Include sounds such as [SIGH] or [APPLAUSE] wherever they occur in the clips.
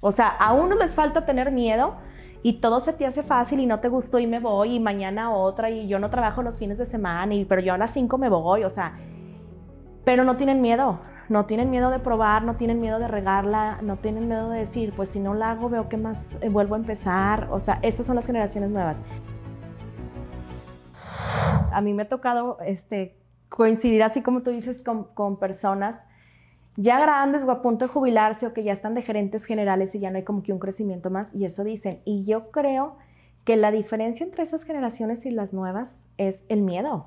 O sea, a uno les falta tener miedo y todo se te hace fácil y no te gustó y me voy y mañana otra y yo no trabajo los fines de semana, y, pero yo a las 5 me voy, o sea, pero no tienen miedo, no tienen miedo de probar, no tienen miedo de regarla, no tienen miedo de decir, pues si no la hago veo que más eh, vuelvo a empezar, o sea, esas son las generaciones nuevas. A mí me ha tocado este, coincidir así como tú dices con personas ya grandes o a punto de jubilarse o que ya están de gerentes generales y ya no hay como que un crecimiento más, y eso dicen. Y yo creo que la diferencia entre esas generaciones y las nuevas es el miedo.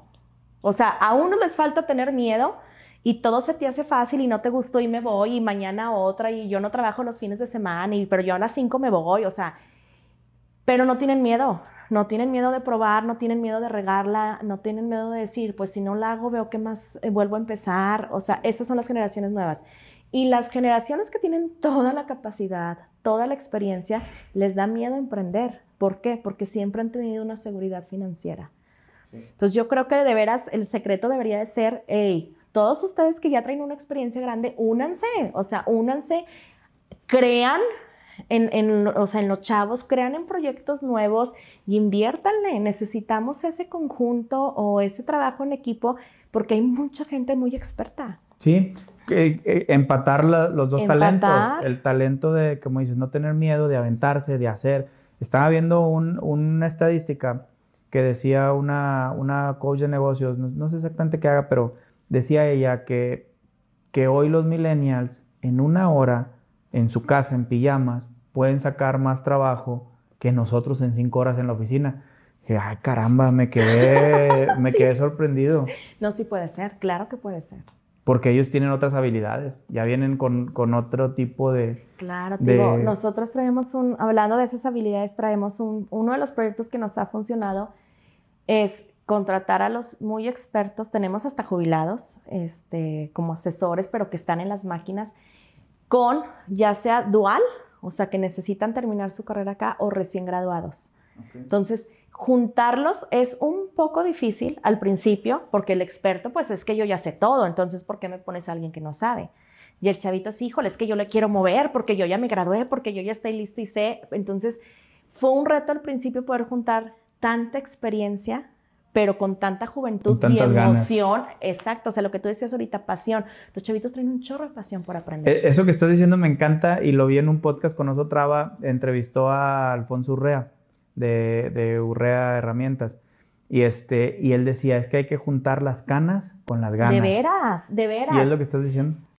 O sea, a unos les falta tener miedo y todo se te hace fácil y no te gustó y me voy y mañana otra y yo no trabajo los fines de semana, y, pero yo a las cinco me voy, o sea, pero no tienen miedo no tienen miedo de probar, no tienen miedo de regarla, no tienen miedo de decir, pues si no la hago, veo que más eh, vuelvo a empezar. O sea, esas son las generaciones nuevas. Y las generaciones que tienen toda la capacidad, toda la experiencia, les da miedo emprender. ¿Por qué? Porque siempre han tenido una seguridad financiera. Entonces yo creo que de veras el secreto debería de ser, hey, todos ustedes que ya traen una experiencia grande, únanse, o sea, únanse, crean en, o sea, en los chavos, crean en proyectos nuevos y inviértanle. Necesitamos ese conjunto o ese trabajo en equipo porque hay mucha gente muy experta. Sí, eh, empatar los dos talentos. El talento de, como dices, no tener miedo, de aventarse, de hacer. Estaba viendo una estadística que decía una, una coach de negocios, no, sé exactamente qué haga, pero decía ella que, que hoy los millennials en una hora en su casa en pijamas pueden sacar más trabajo que nosotros en cinco horas en la oficina. Que, ay, caramba, me quedé, [LAUGHS] me quedé sorprendido. No, sí puede ser, claro que puede ser. Porque ellos tienen otras habilidades, ya vienen con, otro tipo de... Claro, nosotros traemos un, hablando de esas habilidades, traemos un, uno de los proyectos que nos ha funcionado es contratar a los muy expertos, tenemos hasta jubilados este, como asesores, pero que están en las máquinas con ya sea dual, o sea, que necesitan terminar su carrera acá o recién graduados. Entonces, juntarlos es un poco difícil al principio, porque el experto, pues es que yo ya sé todo, entonces, ¿por qué me pones a alguien que no sabe? Y el chavito sí, híjole, es que yo le quiero mover porque yo ya me gradué, porque yo ya estoy listo y sé. Entonces, fue un reto al principio poder juntar tanta experiencia pero con tanta juventud y emoción. Exacto, o sea, lo que tú decías ahorita, pasión. Los chavitos traen un chorro de pasión por aprender. E, eso que estás diciendo me encanta y lo vi en un podcast con nosotros entrevistó a Alfonso Urrea de, de Urrea Herramientas. Y, este, y él decía, es que hay que juntar las canas con las ganas. De veras, de veras. Y es lo que estás diciendo.